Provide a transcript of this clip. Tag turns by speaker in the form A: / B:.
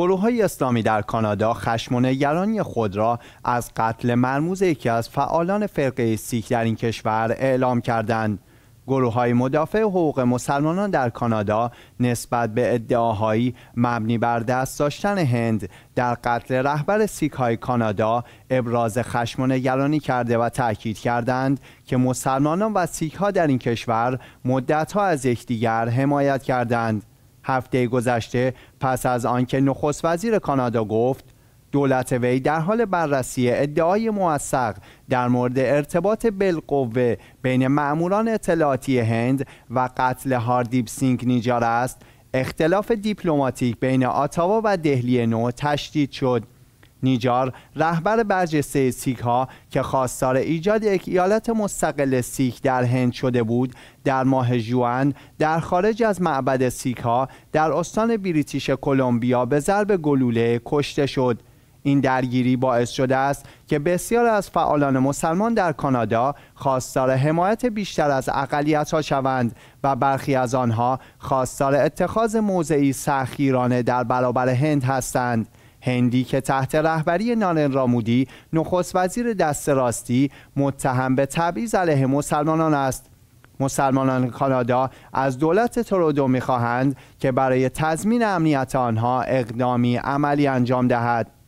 A: گروه های اسلامی در کانادا خشم و نگرانی خود را از قتل مرموز یکی از فعالان فرقه سیک در این کشور اعلام کردند. گروه های مدافع حقوق مسلمانان در کانادا نسبت به ادعاهایی مبنی بر دست داشتن هند در قتل رهبر سیک های کانادا ابراز خشم و نگرانی کرده و تاکید کردند که مسلمانان و سیک ها در این کشور مدت ها از یکدیگر حمایت کردند. هفته گذشته پس از آنکه نخست وزیر کانادا گفت دولت وی در حال بررسی ادعای موثق در مورد ارتباط بالقوه بین مأموران اطلاعاتی هند و قتل هاردیب سینگ نیجار است اختلاف دیپلماتیک بین آتاوا و دهلی نو تشدید شد نیجار رهبر برجسته سیک ها که خواستار ایجاد یک ایالت مستقل سیک در هند شده بود در ماه جوان در خارج از معبد سیک ها در استان بریتیش کلمبیا به ضرب گلوله کشته شد این درگیری باعث شده است که بسیار از فعالان مسلمان در کانادا خواستار حمایت بیشتر از ها شوند و برخی از آنها خواستار اتخاذ موضعی سخیرانه در برابر هند هستند هندی که تحت رهبری نارن رامودی نخست وزیر دست راستی متهم به تبعیض علیه مسلمانان است مسلمانان کانادا از دولت ترودو میخواهند که برای تضمین امنیت آنها اقدامی عملی انجام دهد